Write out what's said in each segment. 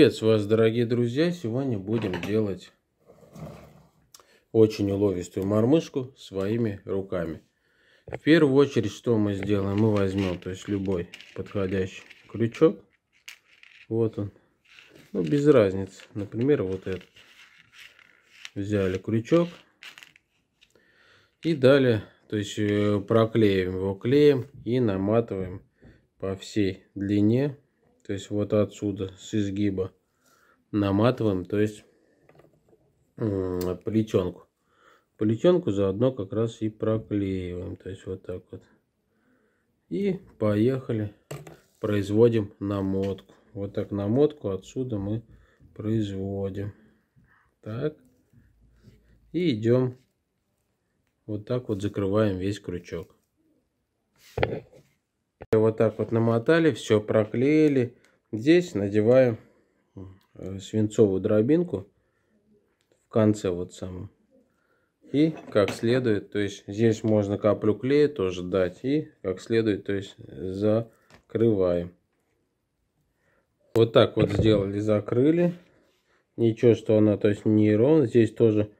Приветствую вас, дорогие друзья! Сегодня будем делать очень уловистую мормышку своими руками. В первую очередь, что мы сделаем? Мы возьмем, то есть любой подходящий крючок. Вот он. Ну, без разницы. Например, вот этот. Взяли крючок. И далее, то есть э, проклеиваем его клеем и наматываем по всей длине то есть вот отсюда, с изгиба, наматываем, то есть плетенку. Плетенку заодно как раз и проклеиваем, то есть вот так вот. И поехали, производим намотку. Вот так намотку отсюда мы производим. Так. И идем. Вот так вот закрываем весь крючок. Вот так вот намотали, все проклеили. Здесь надеваю э, свинцовую дробинку в конце вот самом. И как следует, то есть здесь можно каплю клея тоже дать. И как следует, то есть закрываем. Вот так вот сделали, закрыли. Ничего, что она, то есть не ровно. Здесь тоже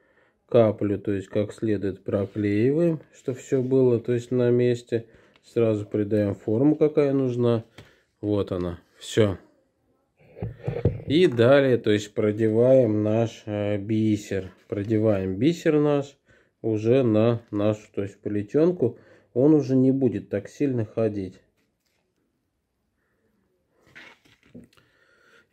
каплю, то есть как следует проклеиваем, чтобы все было, то есть на месте. Сразу придаем форму, какая нужна. Вот она. Все. И далее, то есть продеваем наш э, бисер. Продеваем бисер наш уже на нашу, то есть плетенку. Он уже не будет так сильно ходить.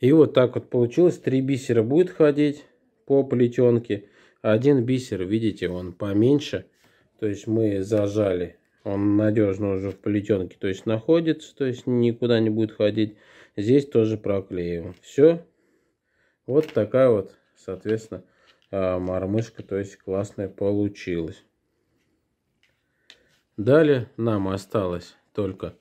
И вот так вот получилось. Три бисера будет ходить по плетенке. Один бисер, видите, он поменьше. То есть мы зажали он надежно уже в плетенке, то есть находится, то есть никуда не будет ходить. Здесь тоже проклеиваем. Все. Вот такая вот, соответственно, а, мормышка, то есть классная получилась. Далее нам осталось только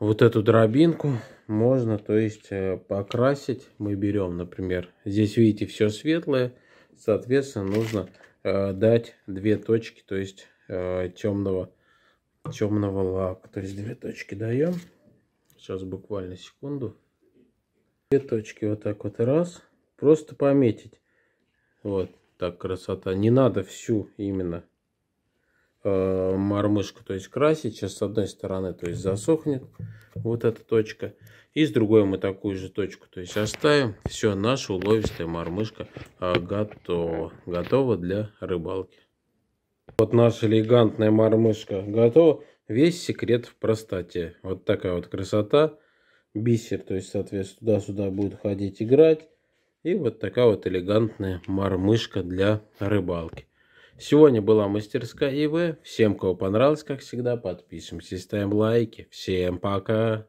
вот эту дробинку можно, то есть э, покрасить. Мы берем, например, здесь видите все светлое, соответственно, нужно э, дать две точки, то есть э, темного темного лака. То есть две точки даем. Сейчас буквально секунду. Две точки вот так вот раз. Просто пометить. Вот так красота. Не надо всю именно э, мормышку, то есть красить. Сейчас с одной стороны, то есть засохнет вот эта точка. И с другой мы такую же точку, то есть оставим. Все, наша уловистая мормышка э, готова. Готова для рыбалки. Вот наша элегантная мормышка готова. Весь секрет в простате. Вот такая вот красота. Бисер, то есть, соответственно, туда-сюда будет ходить играть. И вот такая вот элегантная мормышка для рыбалки. Сегодня была мастерская ИВ. Всем, кого понравилось, как всегда, подписываемся, ставим лайки. Всем пока!